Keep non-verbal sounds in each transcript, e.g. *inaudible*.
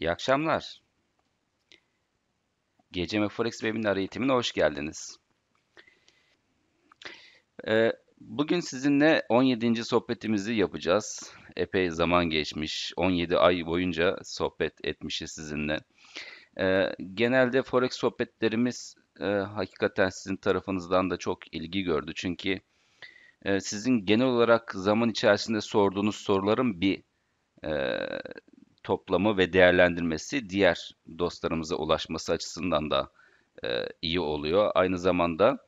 İyi akşamlar. Gece Forex Webinar eğitimine hoş geldiniz. Ee, bugün sizinle 17. sohbetimizi yapacağız. Epey zaman geçmiş. 17 ay boyunca sohbet etmişiz sizinle. Ee, genelde Forex sohbetlerimiz e, hakikaten sizin tarafınızdan da çok ilgi gördü. Çünkü e, sizin genel olarak zaman içerisinde sorduğunuz soruların bir e, toplama ve değerlendirmesi diğer dostlarımıza ulaşması açısından da e, iyi oluyor. Aynı zamanda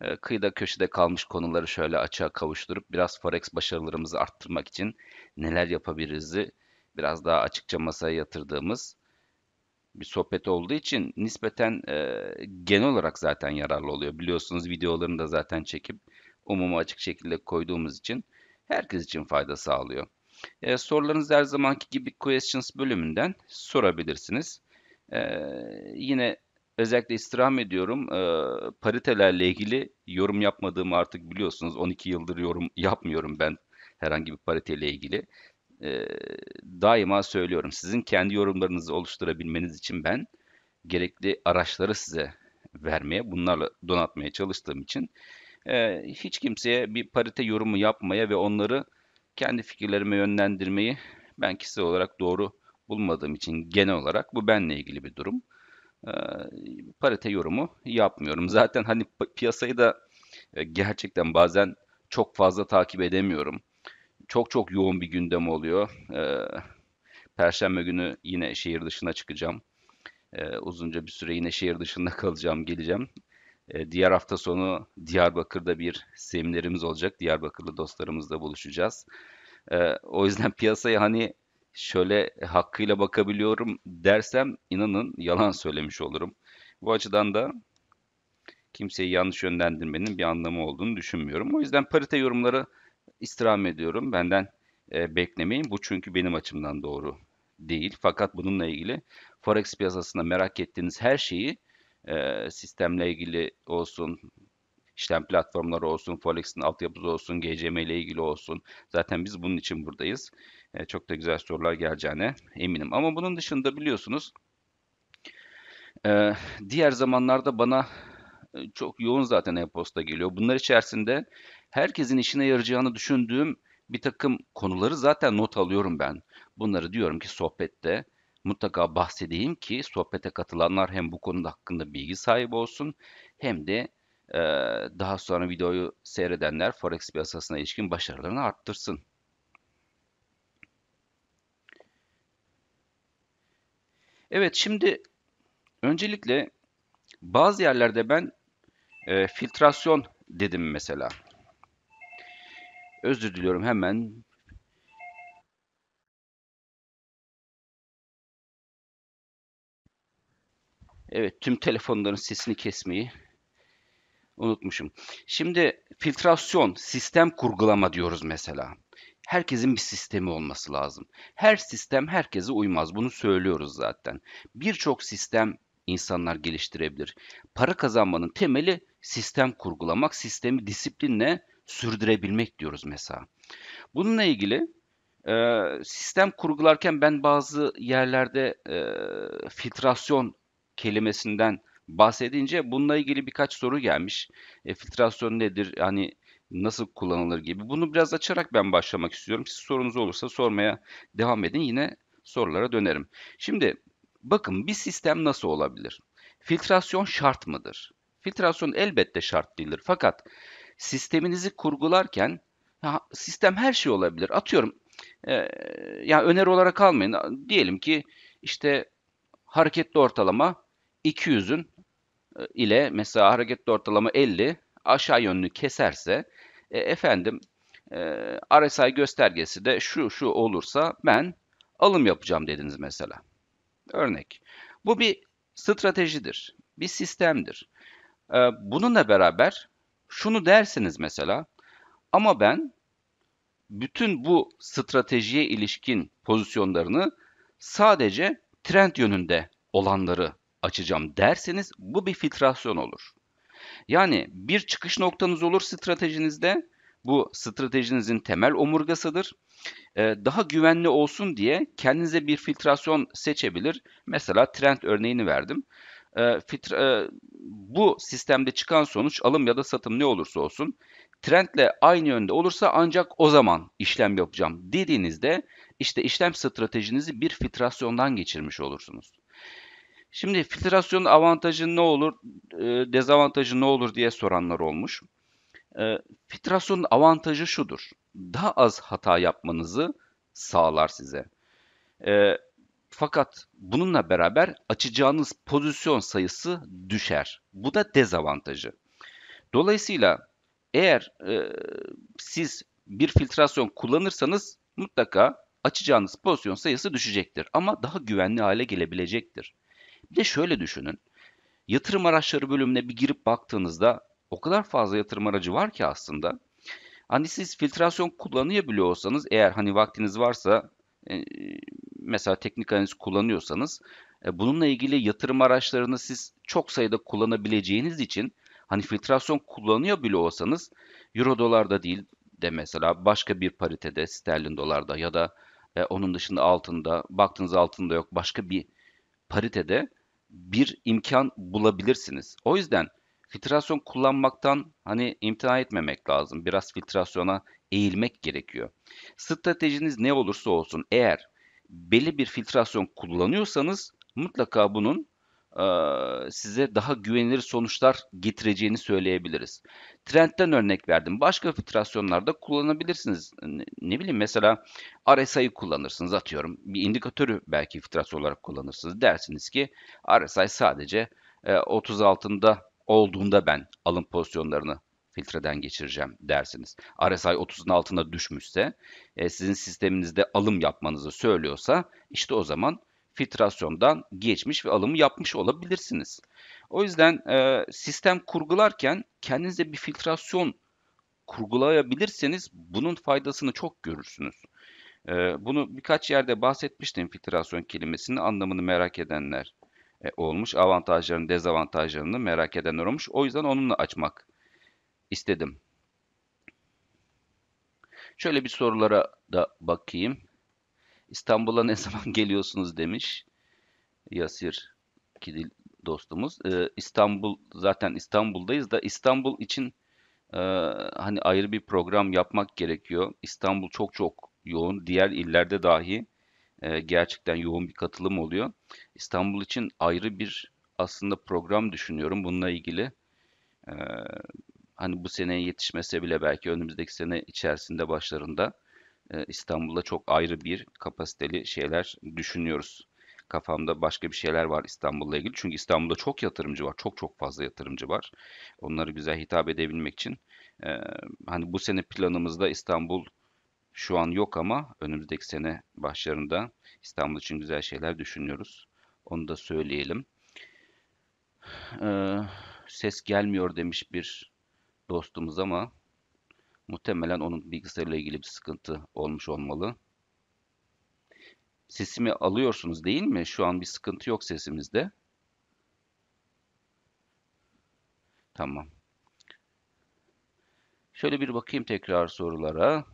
e, kıyıda köşede kalmış konuları şöyle açığa kavuşturup biraz forex başarılarımızı arttırmak için neler yapabiliriz'i biraz daha açıkça masaya yatırdığımız bir sohbet olduğu için nispeten e, genel olarak zaten yararlı oluyor. Biliyorsunuz videolarını da zaten çekip umuma açık şekilde koyduğumuz için herkes için fayda sağlıyor. E, ee, sorularınızı her zamanki gibi questions bölümünden sorabilirsiniz. E, yine özellikle istirham ediyorum. E, paritelerle ilgili yorum yapmadığımı artık biliyorsunuz. 12 yıldır yorum yapmıyorum ben herhangi bir pariteyle ilgili. E, daima söylüyorum. Sizin kendi yorumlarınızı oluşturabilmeniz için ben gerekli araçları size vermeye, bunlarla donatmaya çalıştığım için e, hiç kimseye bir parite yorumu yapmaya ve onları kendi fikirlerime yönlendirmeyi ben kişisel olarak doğru bulmadığım için genel olarak bu benle ilgili bir durum. Ee, parite yorumu yapmıyorum. Zaten hani piyasayı da e, gerçekten bazen çok fazla takip edemiyorum. Çok çok yoğun bir gündem oluyor. Ee, Perşembe günü yine şehir dışına çıkacağım. Ee, uzunca bir süre yine şehir dışında *laughs* kalacağım, geleceğim. Ee, diğer hafta sonu Diyarbakır'da bir seminerimiz olacak. Diyarbakırlı dostlarımızla buluşacağız. Ee, o yüzden *laughs* piyasaya hani şöyle hakkıyla bakabiliyorum dersem inanın yalan söylemiş olurum. Bu açıdan da kimseyi yanlış yönlendirmenin bir anlamı olduğunu düşünmüyorum. O yüzden parite yorumları istirham ediyorum. Benden e, beklemeyin. Bu çünkü benim açımdan doğru değil. Fakat bununla ilgili Forex piyasasında merak ettiğiniz her şeyi e, sistemle ilgili olsun, işlem platformları olsun, Forex'in altyapısı olsun, GCM ile ilgili olsun. Zaten biz bunun için buradayız. E, çok da güzel sorular geleceğine eminim. Ama bunun dışında biliyorsunuz e, diğer zamanlarda bana çok yoğun zaten e-posta geliyor. Bunlar içerisinde herkesin işine yarayacağını düşündüğüm bir takım konuları zaten not alıyorum ben. Bunları diyorum ki sohbette mutlaka bahsedeyim ki sohbete katılanlar hem bu konuda hakkında bilgi sahibi olsun hem de e, daha sonra videoyu seyredenler Forex piyasasına ilişkin başarılarını arttırsın. Evet şimdi öncelikle bazı yerlerde ben e, filtrasyon dedim mesela. Özür diliyorum hemen Evet tüm telefonların sesini kesmeyi unutmuşum. Şimdi filtrasyon, sistem kurgulama diyoruz mesela. Herkesin bir sistemi olması lazım. Her sistem herkese uymaz. Bunu söylüyoruz zaten. Birçok sistem insanlar geliştirebilir. Para kazanmanın temeli sistem kurgulamak, sistemi disiplinle sürdürebilmek diyoruz mesela. Bununla ilgili e, sistem kurgularken ben bazı yerlerde e, filtrasyon kelimesinden bahsedince bununla ilgili birkaç soru gelmiş. E, filtrasyon nedir? Hani nasıl kullanılır gibi. Bunu biraz açarak ben başlamak istiyorum. Siz sorunuz olursa sormaya devam edin. Yine sorulara dönerim. Şimdi bakın bir sistem nasıl olabilir? Filtrasyon şart mıdır? Filtrasyon elbette şart değildir. Fakat sisteminizi kurgularken ya sistem her şey olabilir. Atıyorum e, ya öneri olarak almayın. Diyelim ki işte hareketli ortalama 200'ün e, ile mesela hareket ortalama 50 aşağı yönlü keserse e, efendim e, RSI göstergesi de şu şu olursa ben alım yapacağım dediniz mesela. Örnek. Bu bir stratejidir. Bir sistemdir. E, bununla beraber şunu dersiniz mesela ama ben bütün bu stratejiye ilişkin pozisyonlarını sadece trend yönünde olanları açacağım derseniz bu bir filtrasyon olur. Yani bir çıkış noktanız olur stratejinizde. Bu stratejinizin temel omurgasıdır. Ee, daha güvenli olsun diye kendinize bir filtrasyon seçebilir. Mesela trend örneğini verdim. Ee, filtre, e, bu sistemde çıkan sonuç alım ya da satım ne olursa olsun trendle aynı yönde olursa ancak o zaman işlem yapacağım dediğinizde işte işlem stratejinizi bir filtrasyondan geçirmiş olursunuz. Şimdi filtrasyonun avantajı ne olur, e, dezavantajı ne olur diye soranlar olmuş. E, filtrasyonun avantajı şudur. Daha az hata yapmanızı sağlar size. E, fakat bununla beraber açacağınız pozisyon sayısı düşer. Bu da dezavantajı. Dolayısıyla eğer e, siz bir filtrasyon kullanırsanız mutlaka açacağınız pozisyon sayısı düşecektir ama daha güvenli hale gelebilecektir. Bir de şöyle düşünün. Yatırım araçları bölümüne bir girip baktığınızda o kadar fazla yatırım aracı var ki aslında. Hani siz filtrasyon kullanıyor bile olsanız eğer hani vaktiniz varsa e, mesela teknik analiz kullanıyorsanız e, bununla ilgili yatırım araçlarını siz çok sayıda kullanabileceğiniz için hani filtrasyon kullanıyor bile olsanız euro dolarda değil de mesela başka bir paritede sterlin dolarda ya da e, onun dışında altında baktığınız altında yok başka bir paritede bir imkan bulabilirsiniz. O yüzden filtrasyon kullanmaktan hani imtina etmemek lazım. Biraz filtrasyona eğilmek gerekiyor. Stratejiniz ne olursa olsun eğer belli bir filtrasyon kullanıyorsanız mutlaka bunun e, size daha güvenilir sonuçlar getireceğini söyleyebiliriz. Trendten örnek verdim. Başka filtrasyonlarda kullanabilirsiniz. Ne, bileyim mesela RSI'yi kullanırsınız atıyorum. Bir indikatörü belki filtrasyon olarak kullanırsınız. Dersiniz ki RSI sadece 30 e, altında olduğunda ben alım pozisyonlarını filtreden geçireceğim dersiniz. RSI 30'un altında düşmüşse, e, sizin sisteminizde alım yapmanızı söylüyorsa işte o zaman filtrasyondan geçmiş ve alımı yapmış olabilirsiniz. O yüzden e, sistem kurgularken kendinize bir filtrasyon kurgulayabilirseniz bunun faydasını çok görürsünüz. E, bunu birkaç yerde bahsetmiştim filtrasyon kelimesinin anlamını merak edenler e, olmuş. Avantajlarını, dezavantajlarını merak edenler olmuş. O yüzden onunla açmak istedim. Şöyle bir sorulara da bakayım. İstanbul'a ne *laughs* zaman geliyorsunuz demiş Yasir Kidil dostumuz. Ee, İstanbul zaten İstanbul'dayız da İstanbul için e, hani ayrı bir program yapmak gerekiyor. İstanbul çok çok yoğun. Diğer illerde dahi e, gerçekten yoğun bir katılım oluyor. İstanbul için ayrı bir aslında program düşünüyorum bununla ilgili. E, hani bu seneye yetişmese bile belki önümüzdeki sene içerisinde başlarında İstanbul'da çok ayrı bir kapasiteli şeyler düşünüyoruz. Kafamda başka bir şeyler var İstanbul'la ilgili. Çünkü İstanbul'da çok yatırımcı var. Çok çok fazla yatırımcı var. onları güzel hitap edebilmek için hani bu sene planımızda İstanbul şu an yok ama önümüzdeki sene başlarında İstanbul için güzel şeyler düşünüyoruz. Onu da söyleyelim. ses gelmiyor demiş bir dostumuz ama Muhtemelen onun bilgisayarıyla ilgili bir sıkıntı olmuş olmalı. Sesimi alıyorsunuz değil mi? Şu an bir sıkıntı yok sesimizde. Tamam. Şöyle bir bakayım tekrar sorulara.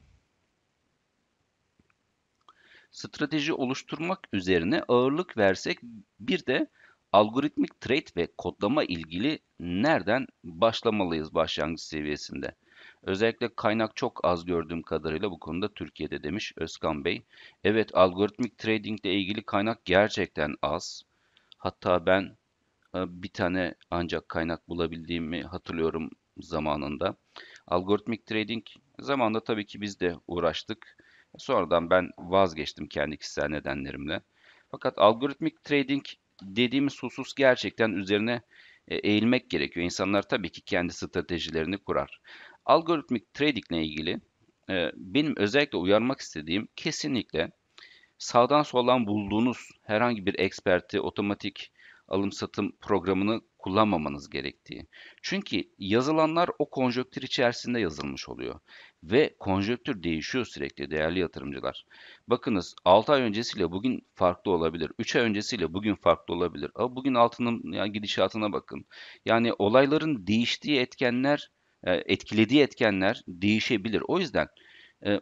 Strateji oluşturmak üzerine ağırlık versek bir de algoritmik trade ve kodlama ilgili nereden başlamalıyız başlangıç seviyesinde? Özellikle kaynak çok az gördüğüm kadarıyla bu konuda Türkiye'de demiş Özkan Bey. Evet algoritmik trading ile ilgili kaynak gerçekten az. Hatta ben e, bir tane ancak kaynak bulabildiğimi hatırlıyorum zamanında. Algoritmik trading zamanında tabii ki biz de uğraştık. Sonradan ben vazgeçtim kendi kişisel nedenlerimle. Fakat algoritmik trading dediğimiz husus gerçekten üzerine e, eğilmek gerekiyor. İnsanlar tabii ki kendi stratejilerini kurar. Algoritmik trading ile ilgili e, benim özellikle uyarmak istediğim kesinlikle sağdan soldan bulduğunuz herhangi bir eksperti otomatik alım satım programını kullanmamanız gerektiği. Çünkü yazılanlar o konjöktür içerisinde yazılmış oluyor. Ve konjöktür değişiyor sürekli değerli yatırımcılar. Bakınız 6 ay öncesiyle bugün farklı olabilir. 3 ay öncesiyle bugün farklı olabilir. Ama bugün altının yani gidişatına bakın. Yani olayların değiştiği etkenler e, etkilediği etkenler değişebilir. O yüzden e,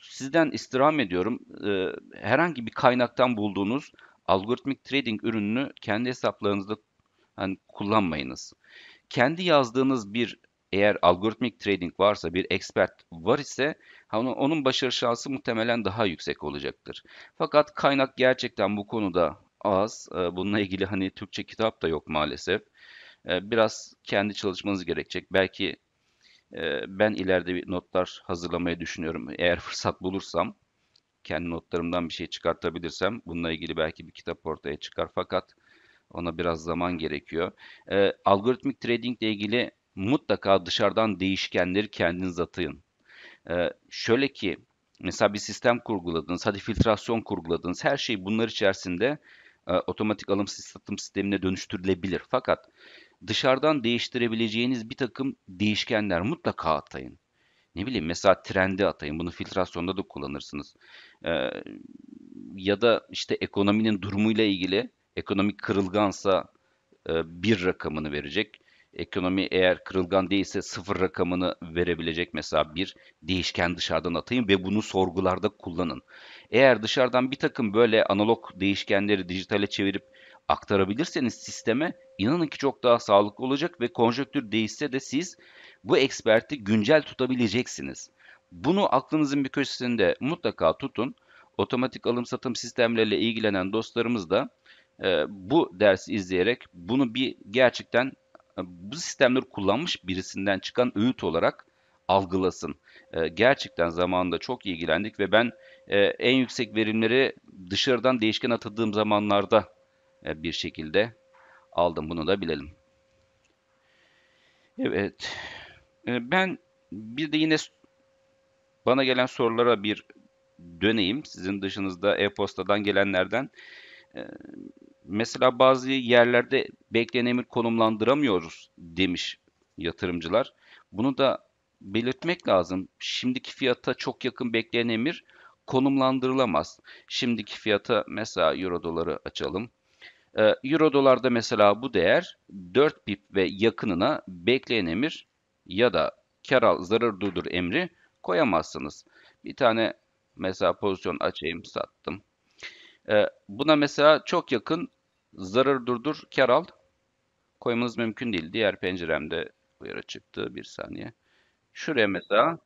sizden istirham ediyorum e, herhangi bir kaynaktan bulduğunuz algoritmik trading ürününü kendi hesaplarınızda hani kullanmayınız. Kendi yazdığınız bir eğer algoritmik trading varsa bir expert var ise onun başarı şansı muhtemelen daha yüksek olacaktır. Fakat kaynak gerçekten bu konuda az. Bununla ilgili hani Türkçe kitap da yok maalesef. Biraz kendi çalışmanız gerekecek. Belki ben ileride bir notlar hazırlamayı düşünüyorum. Eğer fırsat bulursam, kendi notlarımdan bir şey çıkartabilirsem bununla ilgili belki bir kitap ortaya çıkar fakat ona biraz zaman gerekiyor. E, algoritmik trading ile ilgili mutlaka dışarıdan değişkenleri kendiniz atayın. E, şöyle ki mesela bir sistem kurguladınız, hadi filtrasyon kurguladınız. Her şey bunlar içerisinde e, otomatik alım satım sistemine dönüştürülebilir. Fakat dışarıdan değiştirebileceğiniz bir takım değişkenler mutlaka atayın. Ne bileyim mesela trendi atayın. Bunu filtrasyonda da kullanırsınız. Ee, ya da işte ekonominin durumuyla ilgili ekonomik kırılgansa e, bir rakamını verecek. Ekonomi eğer kırılgan değilse sıfır rakamını verebilecek mesela bir değişken dışarıdan atayın ve bunu sorgularda kullanın. Eğer dışarıdan bir takım böyle analog değişkenleri dijitale çevirip aktarabilirseniz sisteme inanın ki çok daha sağlıklı olacak ve konjöktür değişse de siz bu eksperti güncel tutabileceksiniz. Bunu aklınızın bir köşesinde mutlaka tutun. Otomatik alım satım sistemleriyle ilgilenen dostlarımız da e, bu dersi izleyerek bunu bir gerçekten e, bu sistemleri kullanmış birisinden çıkan öğüt olarak algılasın. E, gerçekten zamanında çok ilgilendik ve ben e, en yüksek verimleri dışarıdan değişken atadığım zamanlarda e, bir şekilde aldım. Bunu da bilelim. Evet. E, ben bir de yine bana gelen sorulara bir döneyim. Sizin dışınızda e-postadan gelenlerden. E, mesela bazı yerlerde bekleyen emir konumlandıramıyoruz demiş yatırımcılar. Bunu da belirtmek lazım. Şimdiki fiyata çok yakın bekleyen emir konumlandırılamaz. Şimdiki fiyata mesela euro doları açalım. Ee, euro dolarda mesela bu değer 4 pip ve yakınına bekleyen emir ya da kar al zarar durdur emri koyamazsınız. Bir tane mesela pozisyon açayım sattım. Ee, buna mesela çok yakın zarar durdur kar al koymanız mümkün değil. Diğer penceremde uyarı çıktı bir saniye. Şuraya mesela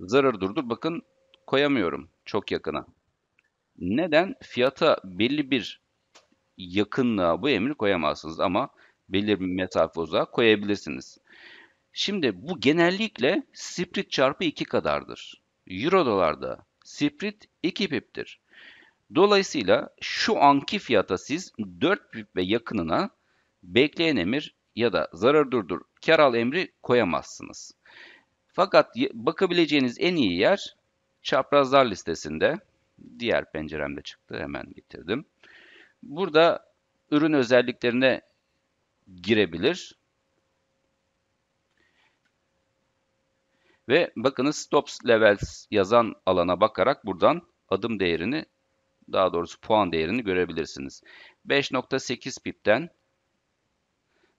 zarar durdur bakın koyamıyorum çok yakına. Neden? Fiyata belli bir yakınlığa bu emri koyamazsınız ama belirli bir mesafe uzağa koyabilirsiniz. Şimdi bu genellikle split çarpı 2 kadardır. Euro dolarda split 2 pip'tir. Dolayısıyla şu anki fiyata siz 4 pip ve yakınına bekleyen emir ya da zarar durdur kar al emri koyamazsınız. Fakat bakabileceğiniz en iyi yer çaprazlar listesinde. Diğer penceremde çıktı hemen getirdim. Burada ürün özelliklerine girebilir. Ve bakınız stops levels yazan alana bakarak buradan adım değerini daha doğrusu puan değerini görebilirsiniz. 5.8 pipten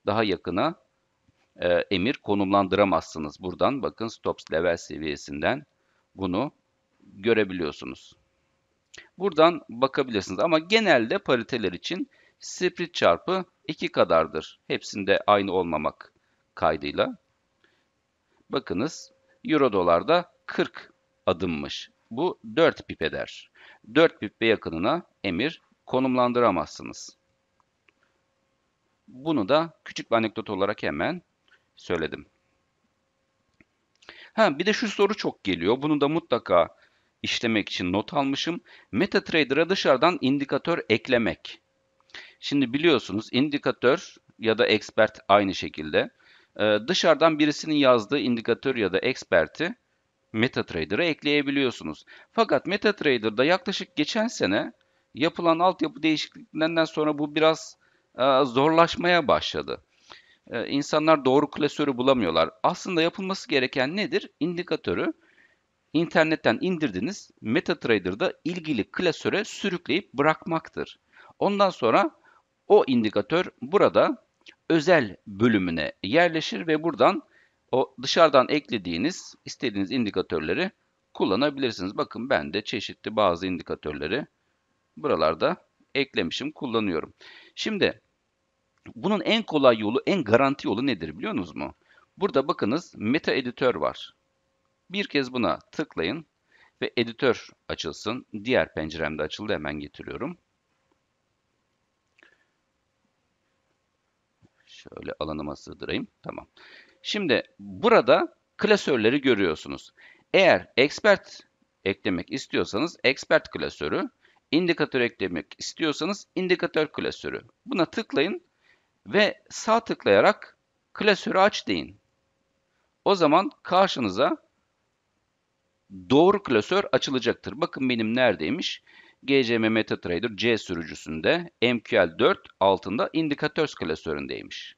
daha yakına e, emir konumlandıramazsınız. Buradan bakın stops level seviyesinden bunu görebiliyorsunuz. Buradan bakabilirsiniz ama genelde pariteler için split çarpı 2 kadardır. Hepsinde aynı olmamak kaydıyla. Bakınız euro dolarda 40 adımmış. Bu 4 pip eder. 4 pipe yakınına emir konumlandıramazsınız. Bunu da küçük bir anekdot olarak hemen söyledim. Ha, bir de şu soru çok geliyor. Bunu da mutlaka işlemek için not almışım. MetaTrader'a dışarıdan indikatör eklemek. Şimdi biliyorsunuz indikatör ya da expert aynı şekilde. Ee, dışarıdan birisinin yazdığı indikatör ya da expert'i MetaTrader'a ekleyebiliyorsunuz. Fakat MetaTrader'da yaklaşık geçen sene yapılan altyapı değişikliklerinden sonra bu biraz e, zorlaşmaya başladı. E, insanlar doğru klasörü bulamıyorlar. Aslında yapılması gereken nedir? İndikatörü internetten indirdiniz. MetaTrader'da ilgili klasöre sürükleyip bırakmaktır. Ondan sonra o indikatör burada özel bölümüne yerleşir ve buradan o dışarıdan eklediğiniz istediğiniz indikatörleri kullanabilirsiniz. Bakın ben de çeşitli bazı indikatörleri buralarda eklemişim, kullanıyorum. Şimdi bunun en kolay yolu, en garanti yolu nedir biliyor musunuz mu? Burada bakınız meta editör var. Bir kez buna tıklayın ve editör açılsın. Diğer penceremde açıldı hemen getiriyorum. Şöyle alanıma sığdırayım. Tamam. Şimdi burada klasörleri görüyorsunuz. Eğer expert eklemek istiyorsanız expert klasörü, indikatör eklemek istiyorsanız indikatör klasörü. Buna tıklayın ve sağ tıklayarak klasörü aç deyin. O zaman karşınıza doğru klasör açılacaktır. Bakın benim neredeymiş? GCM MetaTrader C sürücüsünde MQL4 altında indikatörs klasöründeymiş.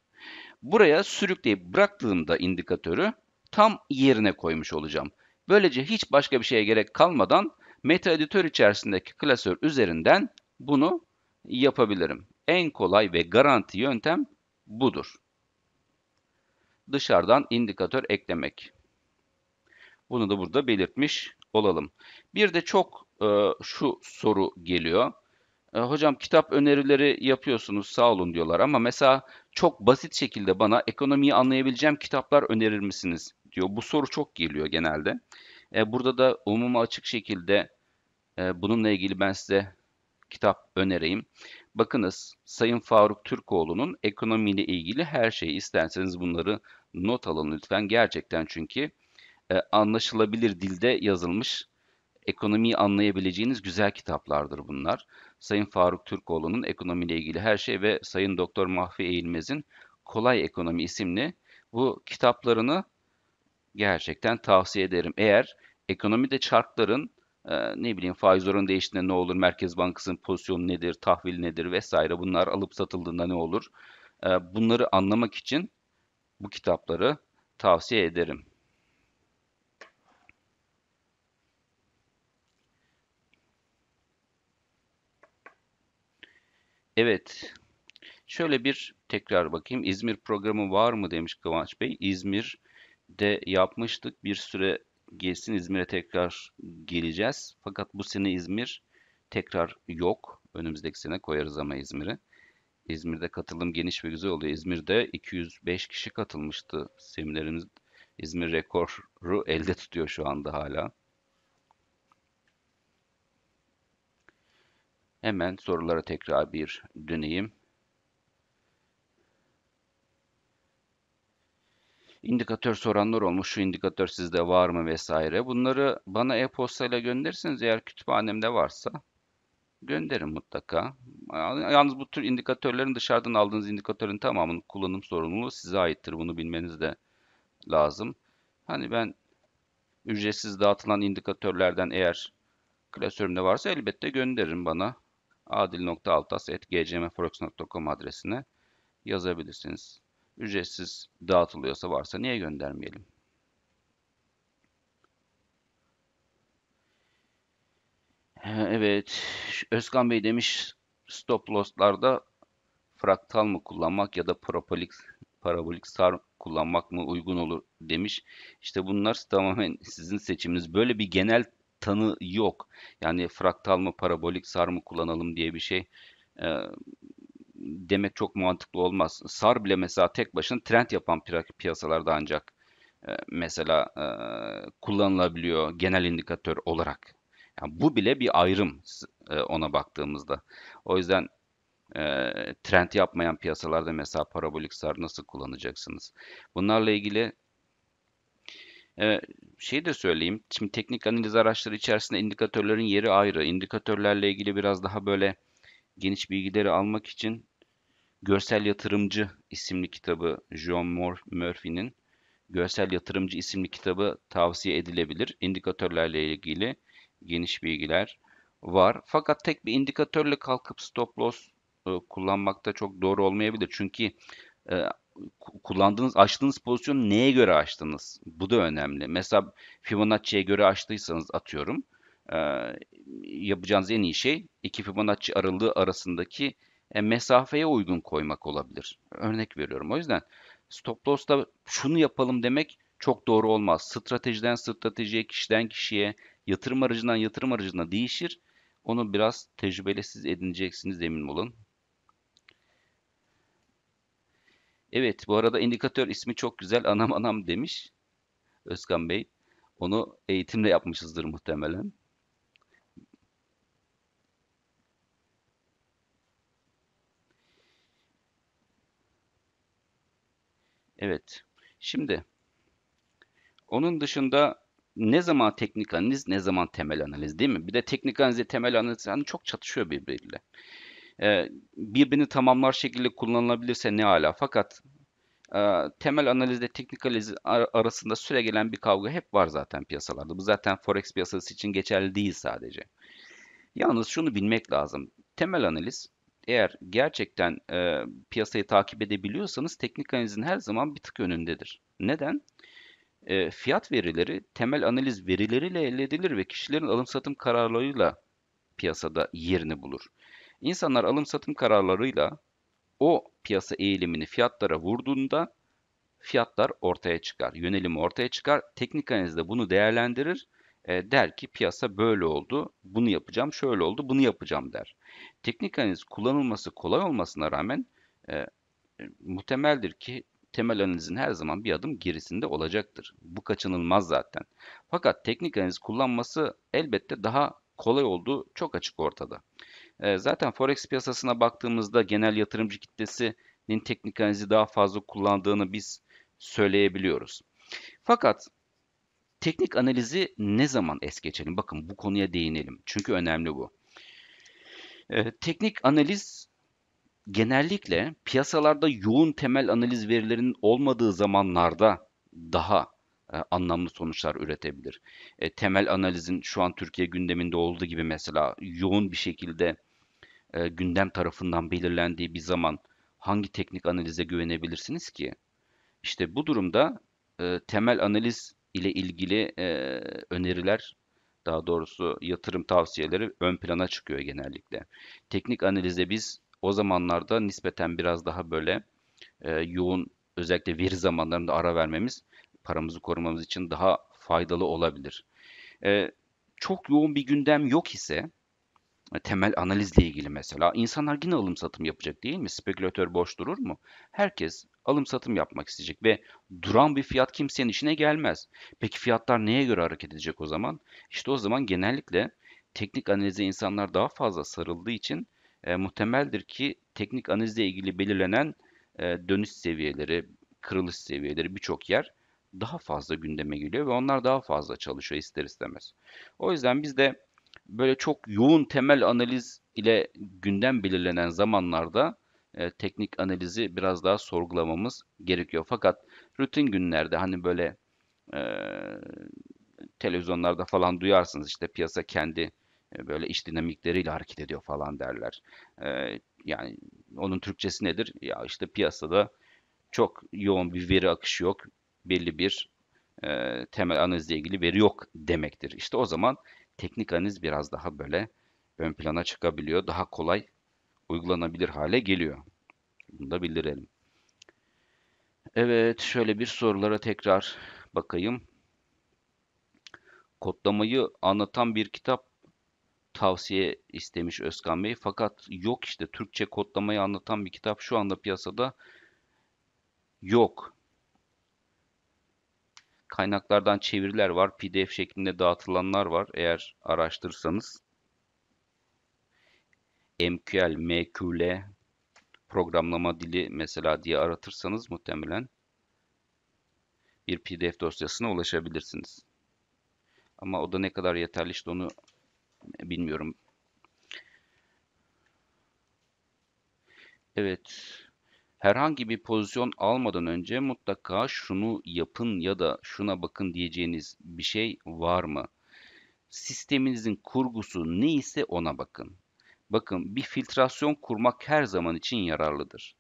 Buraya sürükleyip bıraktığımda indikatörü tam yerine koymuş olacağım. Böylece hiç başka bir şeye gerek kalmadan meta editör içerisindeki klasör üzerinden bunu yapabilirim. En kolay ve garanti yöntem budur. Dışarıdan indikatör eklemek. Bunu da burada belirtmiş olalım. Bir de çok e, şu soru geliyor. E, hocam kitap önerileri yapıyorsunuz sağ olun diyorlar ama mesela çok basit şekilde bana ekonomiyi anlayabileceğim kitaplar önerir misiniz diyor. Bu soru çok geliyor genelde. E, burada da umuma açık şekilde e, bununla ilgili ben size kitap önereyim. Bakınız Sayın Faruk Türkoğlu'nun ekonomiyle ilgili her şeyi isterseniz bunları not alın lütfen. Gerçekten çünkü e, anlaşılabilir dilde yazılmış ekonomiyi anlayabileceğiniz güzel kitaplardır bunlar. Sayın Faruk Türkoğlu'nun ekonomiyle ilgili her şey ve Sayın Doktor Mahfi Eğilmez'in Kolay Ekonomi isimli bu kitaplarını gerçekten tavsiye ederim. Eğer ekonomide çarkların e, ne bileyim faiz oranı değiştiğinde ne olur, Merkez Bankası'nın pozisyonu nedir, tahvil nedir vesaire bunlar alıp satıldığında ne olur? E, bunları anlamak için bu kitapları tavsiye ederim. Evet. Şöyle bir tekrar bakayım. İzmir programı var mı demiş Kıvanç Bey. İzmir'de yapmıştık. Bir süre geçsin İzmir'e tekrar geleceğiz. Fakat bu sene İzmir tekrar yok. Önümüzdeki sene koyarız ama İzmir'i. İzmir'de katılım geniş ve güzel oluyor. İzmir'de 205 kişi katılmıştı seminerimiz. İzmir rekoru elde tutuyor şu anda hala. Hemen sorulara tekrar bir döneyim. indikatör soranlar olmuş. Şu indikatör sizde var mı vesaire. Bunları bana e-posta ile gönderirseniz eğer kütüphanemde varsa gönderin mutlaka. Yalnız bu tür indikatörlerin dışarıdan aldığınız indikatörün tamamının kullanım sorumluluğu size aittir. Bunu bilmeniz de lazım. Hani ben ücretsiz dağıtılan indikatörlerden eğer klasörümde varsa elbette gönderin bana adil.altas.gcmforex.com adresine yazabilirsiniz. Ücretsiz dağıtılıyorsa varsa niye göndermeyelim? Evet, Özkan Bey demiş stop loss'larda fraktal mı kullanmak ya da parabolik parabolik sar kullanmak mı uygun olur demiş. İşte bunlar tamamen *laughs* sizin seçiminiz. Böyle bir genel tanı yok. Yani fraktal mı parabolik sar mı kullanalım diye bir şey e, demek çok mantıklı olmaz. Sar bile mesela tek başına trend yapan piyasalarda ancak e, mesela e, kullanılabiliyor genel indikatör olarak. Yani bu bile bir ayrım e, ona baktığımızda. O yüzden e, trend yapmayan piyasalarda mesela parabolik sar nasıl kullanacaksınız? Bunlarla ilgili ee, şey de söyleyeyim. Şimdi teknik analiz araçları içerisinde indikatörlerin yeri ayrı. İndikatörlerle ilgili biraz daha böyle geniş bilgileri almak için Görsel Yatırımcı isimli kitabı John Murphy'nin Görsel Yatırımcı isimli kitabı tavsiye edilebilir. İndikatörlerle ilgili geniş bilgiler var. Fakat tek bir indikatörle kalkıp stop loss kullanmak da çok doğru olmayabilir. Çünkü kullandığınız, açtığınız pozisyonu neye göre açtınız? Bu da önemli. Mesela Fibonacci'ye göre açtıysanız atıyorum e, yapacağınız en iyi şey iki Fibonacci aralığı arasındaki e, mesafeye uygun koymak olabilir. Örnek veriyorum. O yüzden stop loss'ta şunu yapalım demek çok doğru olmaz. Stratejiden stratejiye, kişiden kişiye, yatırım aracından yatırım aracına değişir. Onu biraz tecrübeli siz edineceksiniz emin olun. Evet bu arada indikatör ismi çok güzel *laughs* anam anam demiş Özkan Bey. Onu eğitimle yapmışızdır muhtemelen. Evet. Şimdi onun dışında ne zaman teknik analiz, ne zaman temel analiz değil mi? Bir de teknik analiz, temel analiz yani çok çatışıyor birbiriyle. Ee, birbirini tamamlar şekilde kullanılabilirse ne ala? Fakat e, temel analizle teknik analiz arasında süre gelen bir kavga hep var zaten piyasalarda. Bu zaten forex piyasası için geçerli değil sadece. Yalnız şunu bilmek lazım. Temel analiz eğer gerçekten e, piyasayı takip edebiliyorsanız teknik analizin her zaman bir tık önündedir. Neden? E, fiyat verileri temel analiz verileriyle elde edilir ve kişilerin alım satım kararlarıyla piyasada yerini bulur. İnsanlar alım satım kararlarıyla o piyasa eğilimini fiyatlara vurduğunda fiyatlar ortaya çıkar. Yönelim ortaya çıkar. Teknik analiz de bunu değerlendirir. E, der ki piyasa böyle oldu. Bunu yapacağım, şöyle oldu, bunu yapacağım der. Teknik analiz kullanılması kolay olmasına rağmen e, e muhtemeldir ki temel analizin her zaman bir adım gerisinde olacaktır. Bu kaçınılmaz zaten. Fakat teknik analiz kullanması elbette daha kolay olduğu çok açık ortada. Ee, zaten forex piyasasına baktığımızda genel yatırımcı kitlesinin teknik analizi daha fazla kullandığını biz söyleyebiliyoruz. Fakat teknik analizi ne zaman es geçelim? Bakın bu konuya değinelim. Çünkü önemli bu. Ee, teknik analiz genellikle piyasalarda yoğun temel analiz verilerinin olmadığı zamanlarda daha e, anlamlı sonuçlar üretebilir. E, temel analizin şu an Türkiye gündeminde olduğu gibi mesela yoğun bir şekilde e, gündem tarafından belirlendiği bir zaman hangi teknik analize güvenebilirsiniz ki? İşte bu durumda e, temel analiz ile ilgili e, öneriler daha doğrusu yatırım tavsiyeleri ön plana çıkıyor genellikle. Teknik analize biz o zamanlarda nispeten biraz daha böyle e, yoğun özellikle veri zamanlarında ara vermemiz paramızı korumamız için daha faydalı olabilir. E, çok yoğun bir gündem yok ise e, temel analizle ilgili mesela insanlar yine alım satım yapacak değil mi? Spekülatör boş durur mu? Herkes alım satım yapmak isteyecek ve duran bir fiyat kimsenin işine gelmez. Peki fiyatlar neye göre hareket edecek o zaman? İşte o zaman genellikle teknik analize insanlar daha fazla sarıldığı için e, muhtemeldir ki teknik analizle ilgili belirlenen e, dönüş seviyeleri, kırılış seviyeleri birçok yer daha fazla gündeme geliyor ve onlar daha fazla çalışıyor ister istemez. O yüzden biz de böyle çok yoğun temel analiz ile gündem belirlenen zamanlarda e, teknik analizi biraz daha sorgulamamız gerekiyor. Fakat rutin günlerde hani böyle e, televizyonlarda falan duyarsınız işte piyasa kendi e, böyle iş dinamikleriyle hareket ediyor falan derler. E, yani onun Türkçesi nedir? Ya işte piyasada çok yoğun bir veri akışı yok belli bir e, temel analizle ilgili veri yok demektir. İşte o zaman teknik analiz biraz daha böyle ön plana çıkabiliyor. Daha kolay uygulanabilir hale geliyor. Bunu da bildirelim. Evet, şöyle bir sorulara tekrar bakayım. Kodlamayı anlatan bir kitap tavsiye istemiş Özkan Bey. Fakat yok işte Türkçe kodlamayı anlatan bir kitap şu anda piyasada yok kaynaklardan çeviriler var. PDF şeklinde dağıtılanlar var eğer araştırırsanız. MQL, MQL programlama dili mesela diye aratırsanız muhtemelen bir PDF dosyasına ulaşabilirsiniz. Ama o da ne kadar yeterli işte onu bilmiyorum. Evet herhangi bir pozisyon almadan önce mutlaka şunu yapın ya da şuna bakın diyeceğiniz bir şey var mı? Sisteminizin kurgusu neyse ona bakın. Bakın bir filtrasyon kurmak her zaman için yararlıdır.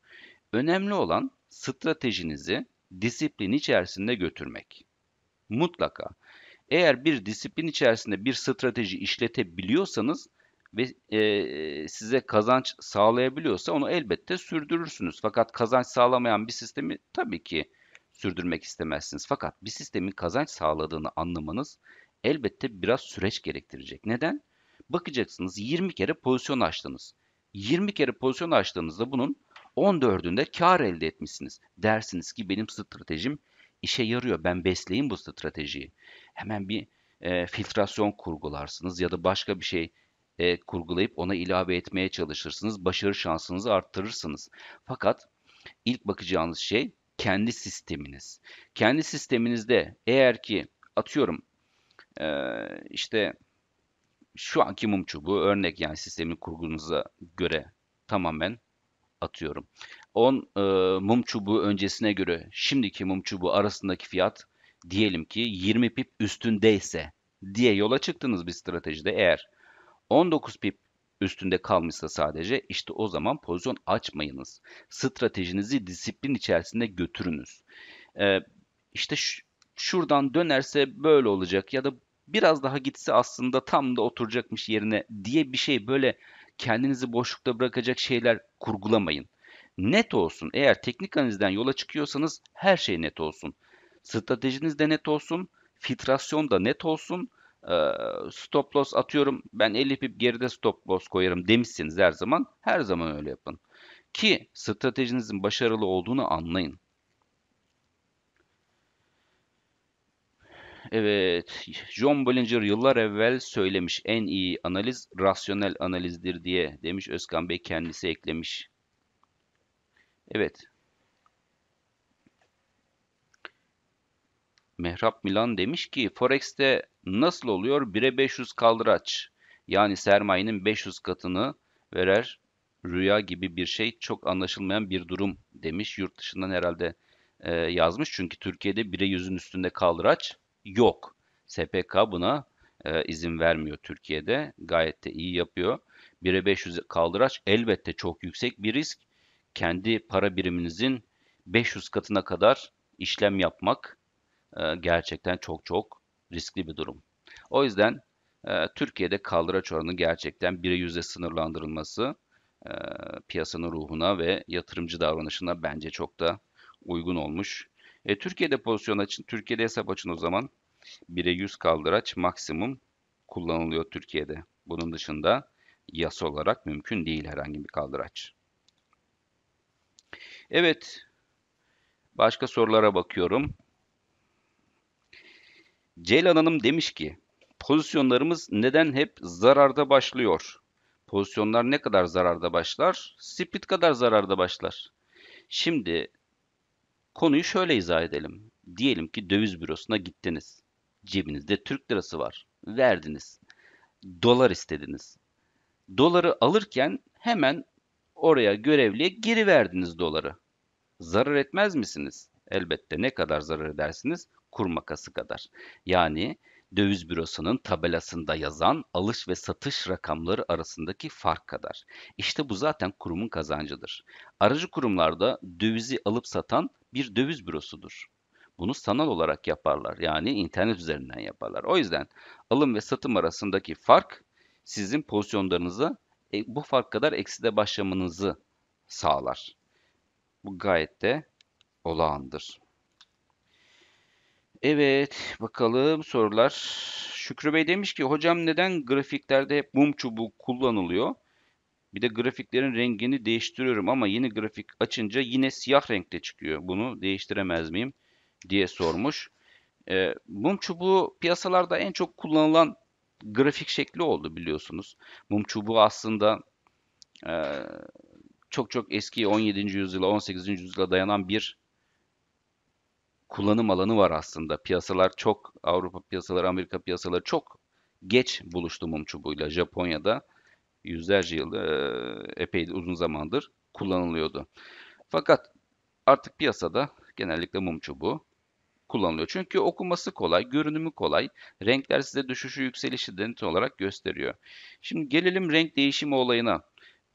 Önemli olan stratejinizi disiplin içerisinde götürmek. Mutlaka. Eğer bir disiplin içerisinde bir strateji işletebiliyorsanız ve e, size kazanç sağlayabiliyorsa onu elbette sürdürürsünüz. Fakat kazanç sağlamayan bir sistemi tabii ki sürdürmek istemezsiniz. Fakat bir sistemin kazanç sağladığını anlamanız elbette biraz süreç gerektirecek. Neden? Bakacaksınız 20 kere pozisyon açtınız. 20 kere pozisyon açtığınızda bunun 14'ünde kar elde etmişsiniz. Dersiniz ki benim stratejim işe yarıyor. Ben besleyin bu stratejiyi. Hemen bir e, filtrasyon kurgularsınız ya da başka bir şey e, kurgulayıp ona ilave etmeye çalışırsınız. Başarı şansınızı arttırırsınız. Fakat ilk bakacağınız şey kendi sisteminiz. Kendi sisteminizde eğer ki atıyorum e, işte şu anki mum çubuğu örnek yani sistemin kurgunuza göre tamamen atıyorum. 10 e, mum çubuğu öncesine göre şimdiki mum çubuğu arasındaki fiyat diyelim ki 20 pip üstündeyse diye yola çıktınız bir stratejide eğer 19 pip üstünde kalmışsa sadece işte o zaman pozisyon açmayınız. Stratejinizi disiplin içerisinde götürünüz. Ee, işte şuradan dönerse böyle olacak ya da biraz daha gitse aslında tam da oturacakmış yerine diye bir şey böyle kendinizi boşlukta bırakacak şeyler kurgulamayın. Net olsun. Eğer teknik analizden yola çıkıyorsanız her şey net olsun. Stratejiniz de net olsun, filtrasyon da net olsun stop loss atıyorum ben 50 pip geride stop loss koyarım demişsiniz her zaman. Her zaman öyle yapın. Ki stratejinizin başarılı olduğunu anlayın. Evet, John Bollinger yıllar evvel söylemiş en iyi analiz rasyonel analizdir diye demiş Özkan Bey kendisi eklemiş. Evet, Mehrap Milan demiş ki Forex'te nasıl oluyor? 1'e 500 kaldıraç. Yani sermayenin 500 katını verer rüya gibi bir şey çok anlaşılmayan bir durum demiş. Yurt dışından herhalde e, yazmış. Çünkü Türkiye'de 1'e 100'ün üstünde kaldıraç yok. SPK buna e, izin vermiyor Türkiye'de. Gayet de iyi yapıyor. 1'e 500 kaldıraç elbette çok yüksek bir risk. Kendi para biriminizin 500 katına kadar işlem yapmak e, gerçekten çok çok riskli bir durum. O yüzden e, Türkiye'de kaldıraç oranı gerçekten 1'e yüzde sınırlandırılması e, piyasanın ruhuna ve yatırımcı davranışına bence çok da uygun olmuş. E, Türkiye'de pozisyon açın, Türkiye'de hesap açın o zaman 1'e 100 kaldıraç maksimum kullanılıyor Türkiye'de. Bunun dışında yasa olarak mümkün değil herhangi bir kaldıraç. Evet, başka sorulara bakıyorum. Ceylan Hanım demiş ki pozisyonlarımız neden hep zararda başlıyor? Pozisyonlar ne kadar zararda başlar? Split kadar zararda başlar. Şimdi konuyu şöyle izah edelim. Diyelim ki döviz bürosuna gittiniz. Cebinizde Türk lirası var. Verdiniz. Dolar istediniz. Doları alırken hemen oraya görevliye geri verdiniz doları. Zarar etmez misiniz? Elbette ne kadar zarar edersiniz? kur makası kadar. Yani döviz bürosunun tabelasında yazan alış ve satış rakamları arasındaki fark kadar. İşte bu zaten kurumun kazancıdır. Aracı kurumlarda dövizi alıp satan bir döviz bürosudur. Bunu sanal olarak yaparlar. Yani internet üzerinden yaparlar. O yüzden alım ve satım arasındaki fark sizin pozisyonlarınıza e, bu fark kadar ekside başlamanızı sağlar. Bu gayet de olağandır. Evet bakalım sorular. Şükrü Bey demiş ki hocam neden grafiklerde hep mum çubuğu kullanılıyor? Bir de grafiklerin rengini değiştiriyorum ama yeni grafik açınca yine siyah renkte çıkıyor. Bunu değiştiremez miyim diye sormuş. E, mum çubuğu piyasalarda en çok kullanılan grafik şekli oldu biliyorsunuz. Mum çubuğu aslında e, çok çok eski 17. yüzyıla 18. yüzyıla dayanan bir kullanım alanı var aslında. Piyasalar çok, Avrupa piyasaları, Amerika piyasaları çok geç buluştu mum çubuğuyla. Japonya'da yüzlerce yıl, epey uzun zamandır kullanılıyordu. Fakat artık piyasada genellikle mum çubuğu kullanılıyor. Çünkü okuması kolay, görünümü kolay. Renkler size düşüşü, yükselişi net olarak gösteriyor. Şimdi gelelim renk değişimi olayına.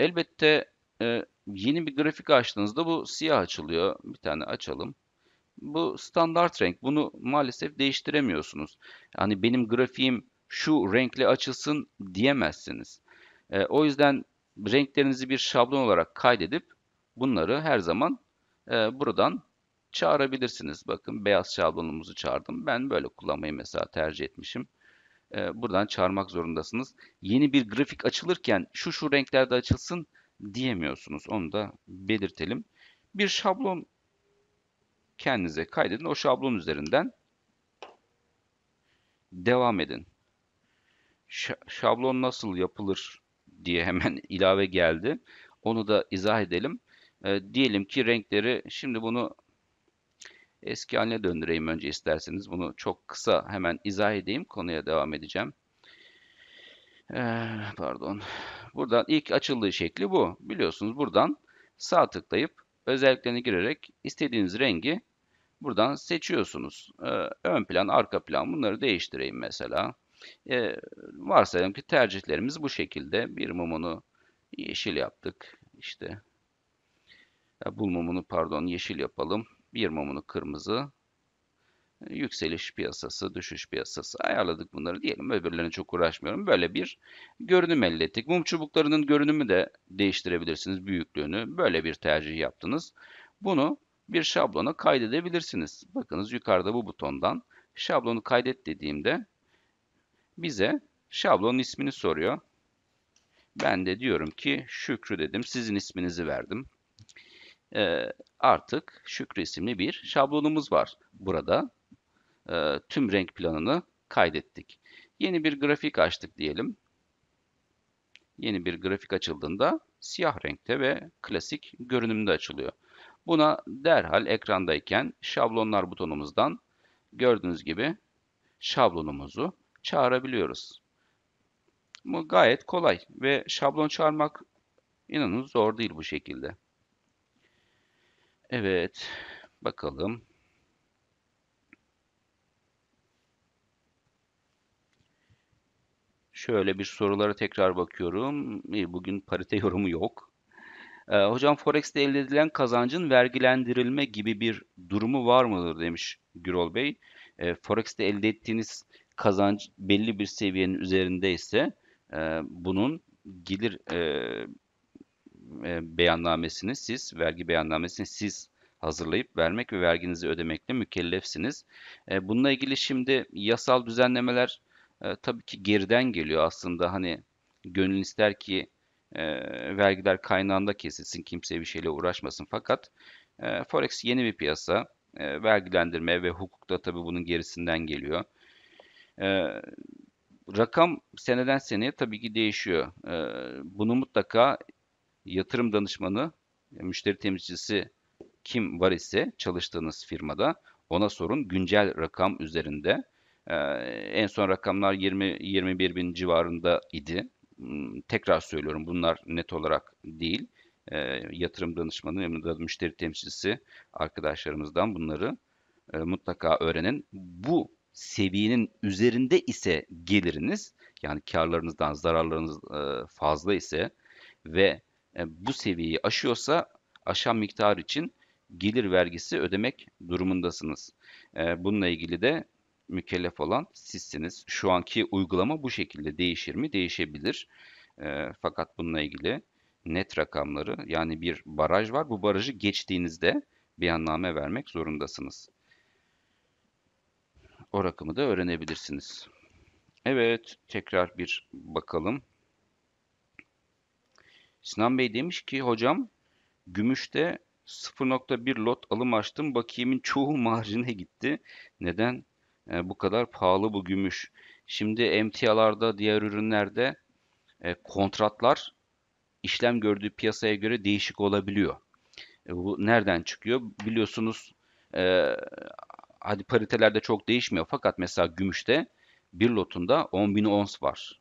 Elbette e, yeni bir grafik açtığınızda bu siyah açılıyor. Bir tane açalım. Bu standart renk. Bunu maalesef değiştiremiyorsunuz. Yani benim grafiğim şu renkle açılsın diyemezsiniz. E, o yüzden renklerinizi bir şablon olarak kaydedip bunları her zaman e, buradan çağırabilirsiniz. Bakın beyaz şablonumuzu çağırdım. Ben böyle kullanmayı mesela tercih etmişim. E, buradan çağırmak zorundasınız. Yeni bir grafik açılırken şu şu renklerde açılsın diyemiyorsunuz. Onu da belirtelim. Bir şablon kendinize kaydedin. O şablon üzerinden devam edin. Ş şablon nasıl yapılır diye hemen *laughs* ilave geldi. Onu da izah edelim. E, diyelim ki renkleri şimdi bunu eski haline döndüreyim önce isterseniz. Bunu çok kısa hemen izah edeyim. Konuya devam edeceğim. E, pardon. Buradan ilk açıldığı şekli bu. Biliyorsunuz buradan sağ tıklayıp özelliklerine girerek istediğiniz rengi Buradan seçiyorsunuz. Ee, ön plan, arka plan bunları değiştireyim mesela. Ee, varsayalım ki tercihlerimiz bu şekilde. Bir mumunu yeşil yaptık. İşte bu mumunu pardon yeşil yapalım. Bir mumunu kırmızı. yükseliş piyasası, düşüş piyasası ayarladık bunları diyelim. Öbürlerine çok uğraşmıyorum. Böyle bir görünüm elde ettik. Mum çubuklarının görünümü de değiştirebilirsiniz büyüklüğünü. Böyle bir tercih yaptınız. Bunu bir şablona kaydedebilirsiniz. Bakınız yukarıda bu butondan şablonu kaydet dediğimde bize şablonun ismini soruyor. Ben de diyorum ki Şükrü dedim. Sizin isminizi verdim. Ee, artık Şükrü isimli bir şablonumuz var. Burada e, tüm renk planını kaydettik. Yeni bir grafik açtık diyelim. Yeni bir grafik açıldığında siyah renkte ve klasik görünümde açılıyor. Buna derhal ekrandayken şablonlar butonumuzdan gördüğünüz gibi şablonumuzu çağırabiliyoruz. Bu gayet kolay ve şablon çağırmak inanın zor değil bu şekilde. Evet, bakalım. Şöyle bir sorulara tekrar bakıyorum. Bugün parite *laughs* yorumu yok. E, hocam Forex'te elde edilen kazancın vergilendirilme gibi bir durumu var mıdır demiş Gürol Bey. E, Forex'te elde ettiğiniz kazanç belli bir seviyenin üzerindeyse e, bunun gelir e, e, beyannamesini siz, vergi beyannamesini siz hazırlayıp vermek ve verginizi ödemekle mükellefsiniz. E, bununla ilgili şimdi yasal düzenlemeler e, tabii ki geriden geliyor aslında. Hani gönül ister ki e, vergiler kaynağında kesilsin, kimseye bir şeyle uğraşmasın. Fakat e, Forex yeni bir piyasa. E, vergilendirme ve hukukta tabii bunun gerisinden geliyor. E, rakam seneden seneye tabii ki değişiyor. E, bunu mutlaka yatırım danışmanı, e, müşteri temsilcisi kim var ise çalıştığınız firmada ona sorun güncel rakam üzerinde. Ee, en son rakamlar 20-21 bin civarında idi. Hmm, tekrar söylüyorum bunlar net olarak değil. E, yatırım danışmanı ya da müşteri temsilcisi arkadaşlarımızdan bunları e, mutlaka öğrenin. Bu seviyenin üzerinde ise geliriniz yani karlarınızdan zararlarınız e, fazla ise ve e, bu seviyeyi aşıyorsa aşan miktar için gelir vergisi ödemek durumundasınız. E, bununla ilgili de mükellef olan sizsiniz. Şu anki uygulama bu şekilde değişir mi? Değişebilir. E, fakat bununla ilgili net rakamları yani bir baraj var. Bu barajı geçtiğinizde bir anname vermek zorundasınız. O rakamı da öğrenebilirsiniz. Evet tekrar bir bakalım. Sinan Bey demiş ki hocam gümüşte 0.1 lot alım açtım. Bakiyemin çoğu *laughs* marjine gitti. Neden e, bu kadar pahalı bu gümüş. Şimdi emtialarda diğer ürünlerde e, kontratlar işlem gördüğü piyasaya göre değişik olabiliyor. E, bu nereden çıkıyor? Biliyorsunuz e, hadi paritelerde çok değişmiyor fakat mesela gümüşte bir lotunda 10.000 ons var.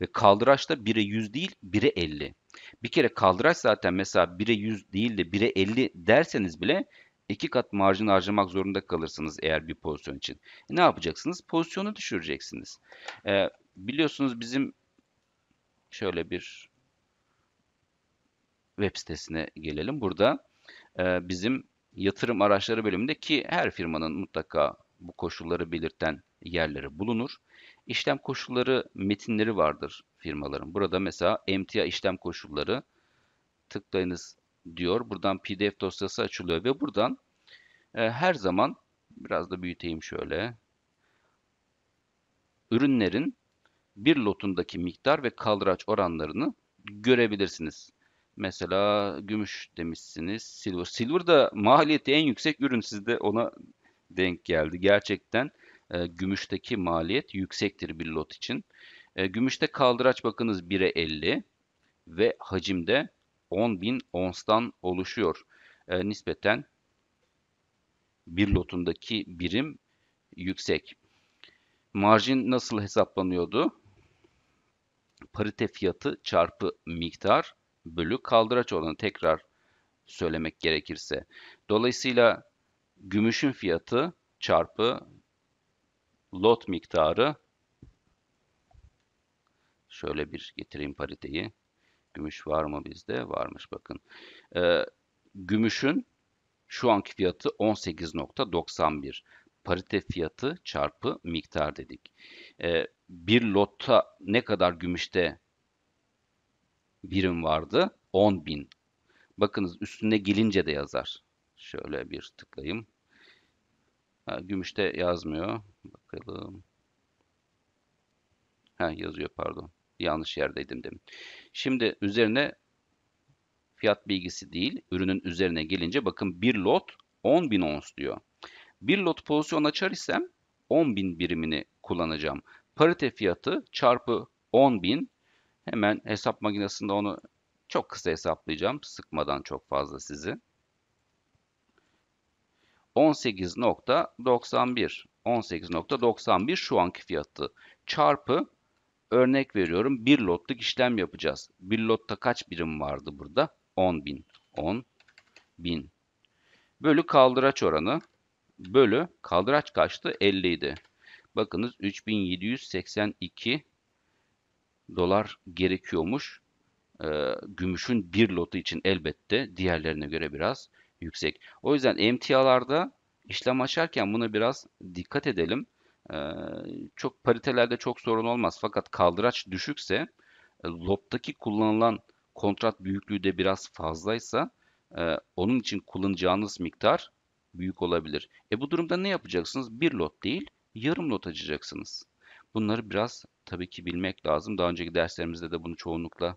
Ve kaldıraçta da 1'e 100 değil 1'e 50. Bir kere kaldıraç zaten mesela 1'e 100 değil de 1'e 50 derseniz bile 2 kat marjını harcamak zorunda kalırsınız eğer bir pozisyon için. Ne yapacaksınız? Pozisyonu düşüreceksiniz. Ee, biliyorsunuz bizim şöyle bir web sitesine gelelim. Burada e, bizim yatırım araçları bölümünde ki her firmanın mutlaka bu koşulları belirten yerleri bulunur. İşlem koşulları metinleri vardır firmaların. Burada mesela emtia işlem koşulları tıklayınız diyor. Buradan pdf dosyası açılıyor ve buradan e, her zaman biraz da büyüteyim şöyle. Ürünlerin bir lotundaki miktar ve kaldıraç oranlarını görebilirsiniz. Mesela gümüş demişsiniz. Silver. Silver da maliyeti en yüksek ürün sizde ona denk geldi. Gerçekten e, gümüşteki maliyet yüksektir bir lot için. E, gümüşte kaldıraç bakınız 1'e 50 ve hacimde 10.000 onstan oluşuyor. E, nispeten bir lotundaki birim yüksek. Marjin nasıl hesaplanıyordu? Parite fiyatı çarpı miktar bölü kaldıraç oranı tekrar söylemek gerekirse. Dolayısıyla gümüşün fiyatı çarpı lot miktarı şöyle bir getireyim pariteyi. Gümüş var mı bizde? Varmış bakın. Ee, gümüşün şu anki fiyatı 18.91. Parite fiyatı çarpı miktar dedik. Ee, bir lotta ne kadar gümüşte birim vardı? 10.000. Bakınız üstüne gelince de yazar. Şöyle bir tıklayayım. Ha, gümüşte yazmıyor. Bakalım. Ha, yazıyor pardon yanlış yerdeydim dedim. Şimdi üzerine fiyat bilgisi değil ürünün üzerine gelince bakın bir lot 10.000 ons diyor. Bir lot pozisyon açar isem 10.000 birimini kullanacağım. Parite fiyatı çarpı 10.000 hemen hesap makinesinde onu çok kısa hesaplayacağım sıkmadan çok fazla sizi. 18.91 18.91 şu anki fiyatı çarpı Örnek veriyorum 1 lotluk işlem yapacağız. 1 lotta kaç birim vardı burada? 10 bin. 10 bin. Bölü kaldıraç oranı. Bölü kaldıraç kaçtı? 50 idi. Bakınız 3782 dolar gerekiyormuş. Ee, gümüşün bir lotu için elbette diğerlerine göre biraz yüksek. O yüzden emtialarda işlem açarken buna biraz dikkat edelim çok paritelerde çok sorun olmaz fakat kaldıraç düşükse e, lottaki kullanılan kontrat büyüklüğü de biraz fazlaysa e, onun için kullanacağınız miktar büyük olabilir. E bu durumda ne yapacaksınız? Bir lot değil, yarım lot açacaksınız. Bunları biraz tabii ki bilmek lazım. Daha önceki derslerimizde de bunu çoğunlukla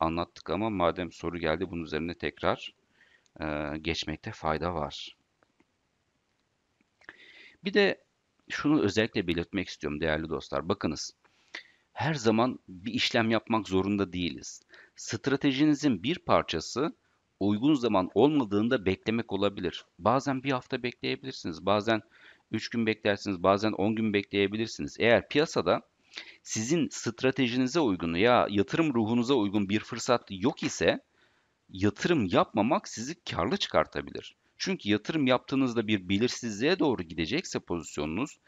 anlattık ama madem soru geldi bunun üzerine tekrar e, geçmekte fayda var. Bir de şunu özellikle belirtmek istiyorum değerli dostlar. Bakınız her zaman bir işlem yapmak zorunda değiliz. Stratejinizin bir parçası uygun zaman olmadığında beklemek olabilir. Bazen bir hafta bekleyebilirsiniz. Bazen 3 gün beklersiniz. Bazen 10 gün bekleyebilirsiniz. Eğer piyasada sizin stratejinize uygun ya yatırım ruhunuza uygun bir fırsat yok ise yatırım yapmamak sizi karlı çıkartabilir. Çünkü yatırım yaptığınızda bir belirsizliğe doğru gidecekse pozisyonunuz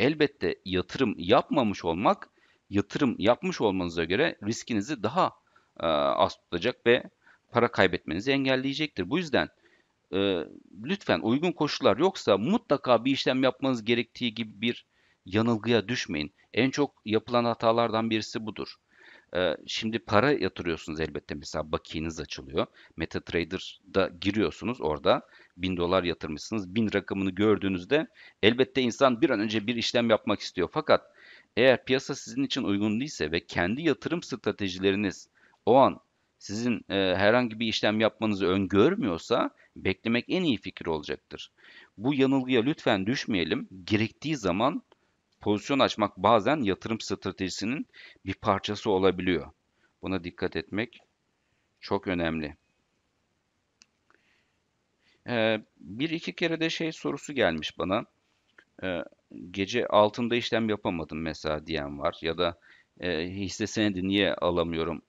elbette yatırım yapmamış olmak yatırım yapmış olmanıza göre riskinizi daha e, az tutacak ve para kaybetmenizi engelleyecektir. Bu yüzden e, lütfen uygun koşullar yoksa mutlaka bir işlem yapmanız gerektiği gibi bir yanılgıya düşmeyin. En çok yapılan hatalardan birisi budur. Şimdi para yatırıyorsunuz elbette mesela bakiyeniz açılıyor. MetaTrader'da giriyorsunuz orada 1000 dolar yatırmışsınız. 1000 rakamını gördüğünüzde elbette insan bir an önce bir işlem yapmak istiyor. Fakat eğer piyasa sizin için uygun değilse ve kendi yatırım stratejileriniz o an sizin e, herhangi bir işlem yapmanızı öngörmüyorsa beklemek en iyi fikir olacaktır. Bu yanılgıya lütfen düşmeyelim. Gerektiği zaman pozisyon açmak bazen yatırım stratejisinin bir parçası olabiliyor. Buna dikkat etmek çok önemli. Ee, bir iki kere de şey sorusu gelmiş bana. Ee, gece altında işlem yapamadım mesela diyen var ya da e, hisse senedi niye alamıyorum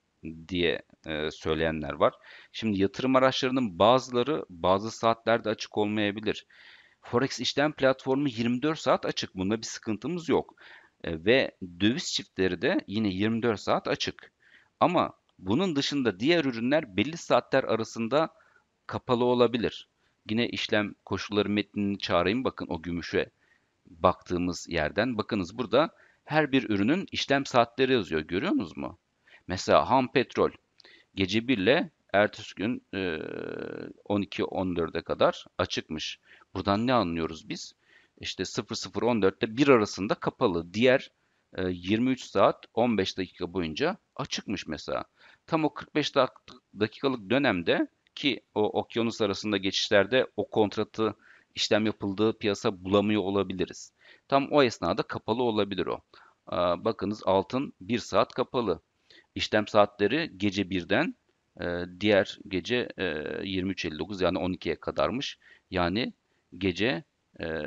diye e, söyleyenler var. Şimdi yatırım araçlarının bazıları bazı saatlerde açık olmayabilir. Forex işlem platformu 24 saat açık. Bunda bir sıkıntımız yok. E, ve döviz çiftleri de yine 24 saat açık. Ama bunun dışında diğer ürünler belli saatler arasında kapalı olabilir. Yine işlem koşulları metnini çağırayım. Bakın o gümüşe baktığımız yerden. Bakınız burada her bir ürünün işlem saatleri yazıyor. Görüyor musunuz mu? Mesela ham petrol gece 1 ile Ertesi gün e, 12-14'e kadar açıkmış. Buradan ne anlıyoruz biz? İşte 00-14'te 1 arasında kapalı. Diğer 23 saat 15 dakika boyunca açıkmış mesela. Tam o 45 dakikalık dönemde ki o okyanus arasında geçişlerde o kontratı işlem yapıldığı piyasa bulamıyor olabiliriz. Tam o esnada kapalı olabilir o. Bakınız altın 1 saat kapalı. İşlem saatleri gece 1'den e, diğer gece e, 23.59 yani 12'ye kadarmış. Yani gece e,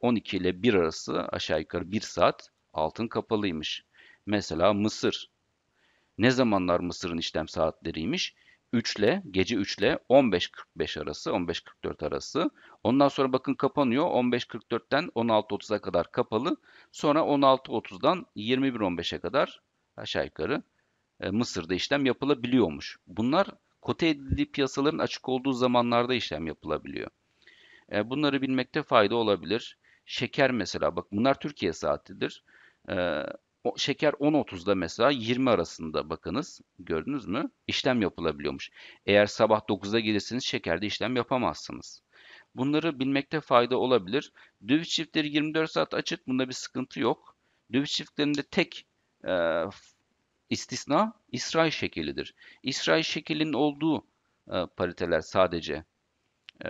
12 ile 1 arası aşağı yukarı 1 saat altın kapalıymış. Mesela Mısır. Ne zamanlar Mısır'ın işlem saatleriymiş? 3 ile gece 3 ile 15.45 arası 15.44 arası. Ondan sonra bakın kapanıyor 15.44'ten 16.30'a kadar kapalı. Sonra 16.30'dan 21.15'e kadar aşağı yukarı e, Mısır'da işlem yapılabiliyormuş. Bunlar kote edildiği piyasaların açık olduğu zamanlarda işlem yapılabiliyor. E, bunları bilmekte fayda olabilir. Şeker mesela bak bunlar Türkiye saatidir. E, o, şeker 10.30'da mesela 20 arasında bakınız gördünüz mü? İşlem yapılabiliyormuş. Eğer sabah 9'da gelirseniz şekerde işlem yapamazsınız. Bunları bilmekte fayda olabilir. Döviz çiftleri 24 saat açık. Bunda bir sıkıntı yok. Döviz çiftlerinde tek e, İstisna İsrail şekillidir. İsrail şekilinin olduğu e, pariteler sadece e,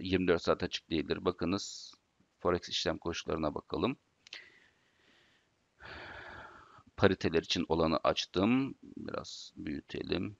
24 saat açık değildir. Bakınız Forex işlem koşullarına bakalım. Pariteler için olanı açtım. Biraz büyütelim.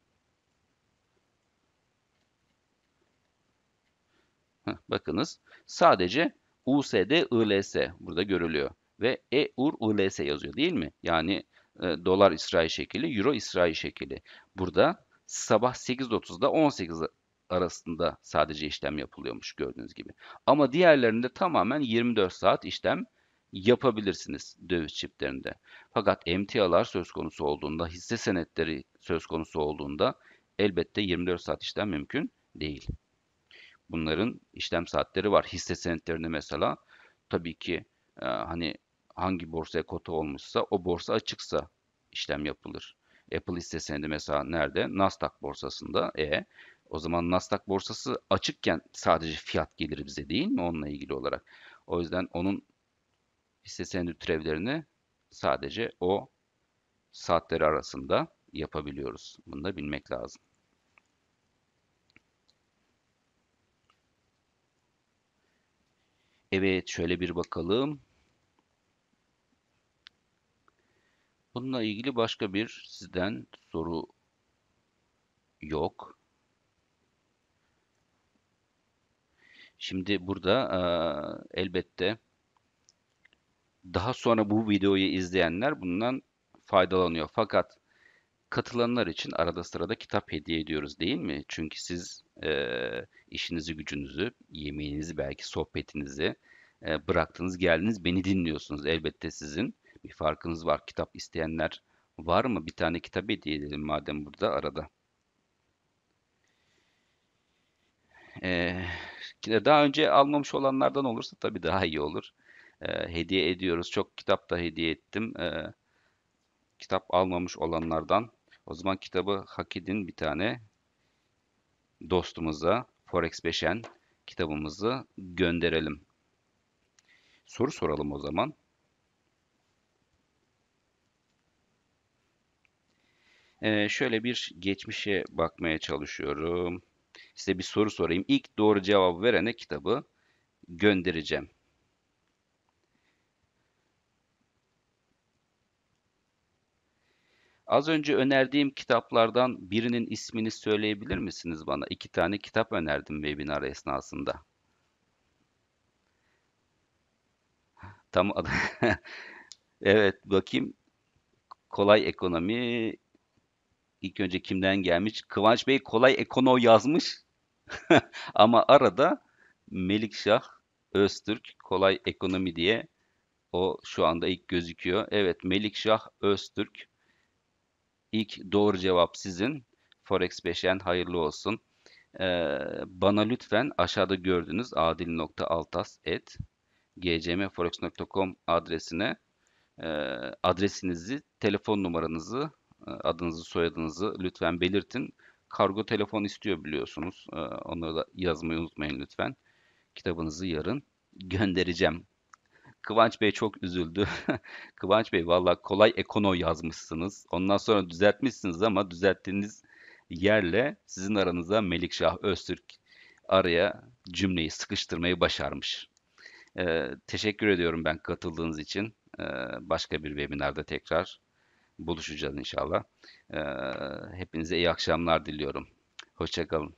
Heh, bakınız sadece USD ILS burada görülüyor ve EUR ILS yazıyor değil mi? Yani e, dolar İsrail şekli, euro İsrail şekli. Burada sabah 8.30'da 18 arasında sadece işlem yapılıyormuş gördüğünüz gibi. Ama diğerlerinde tamamen 24 saat işlem yapabilirsiniz döviz çiplerinde. Fakat emtialar söz konusu olduğunda, hisse senetleri söz konusu olduğunda elbette 24 saat işlem mümkün değil. Bunların işlem saatleri var. Hisse senetlerini mesela tabii ki e, hani hangi borsaya kota olmuşsa o borsa açıksa işlem yapılır. Apple hisse senedi mesela nerede? Nasdaq borsasında. E o zaman Nasdaq borsası açıkken sadece fiyat gelir bize değil mi onunla ilgili olarak? O yüzden onun hisse senedi türevlerini sadece o saatleri arasında yapabiliyoruz. Bunu da bilmek lazım. Evet şöyle bir bakalım. Bununla ilgili başka bir sizden soru yok. Şimdi burada e, elbette daha sonra bu videoyu izleyenler bundan faydalanıyor. Fakat katılanlar için arada sırada kitap hediye ediyoruz değil mi? Çünkü siz e, işinizi, gücünüzü, yemeğinizi, belki sohbetinizi e, bıraktınız, geldiniz, beni dinliyorsunuz. Elbette sizin bir farkınız var. Kitap isteyenler var mı? Bir tane kitap hediye edelim madem burada arada. Ee, daha önce almamış olanlardan olursa tabii daha iyi olur. Ee, hediye ediyoruz. Çok kitap da hediye ettim. Ee, kitap almamış olanlardan. O zaman kitabı hak edin bir tane dostumuza Forex Beşen kitabımızı gönderelim. Soru soralım o zaman. Ee, şöyle bir geçmişe bakmaya çalışıyorum. Size bir soru sorayım. İlk doğru cevabı verene kitabı göndereceğim. Az önce önerdiğim kitaplardan birinin ismini söyleyebilir misiniz bana? İki tane kitap önerdim webinar esnasında. Tam *laughs* evet bakayım. Kolay ekonomi İlk önce kimden gelmiş? Kıvanç Bey kolay ekono yazmış. *laughs* Ama arada Melikşah Öztürk kolay ekonomi diye o şu anda ilk gözüküyor. Evet Melikşah Öztürk ilk doğru cevap sizin. Forex 5'en hayırlı olsun. Ee, bana lütfen aşağıda gördüğünüz adil.altas.gcmforex.com adresine e, adresinizi, telefon numaranızı adınızı soyadınızı lütfen belirtin. Kargo telefon istiyor biliyorsunuz. Ee, onları da yazmayı unutmayın lütfen. Kitabınızı yarın *laughs* göndereceğim. Kıvanç Bey çok üzüldü. *laughs* Kıvanç Bey valla kolay ekono yazmışsınız. Ondan sonra düzeltmişsiniz ama düzelttiğiniz yerle sizin aranıza Melikşah Öztürk araya cümleyi sıkıştırmayı başarmış. Ee, teşekkür ediyorum ben katıldığınız için. Ee, başka bir webinarda tekrar buluşacağız inşallah. Hepinize iyi akşamlar diliyorum. Hoşçakalın.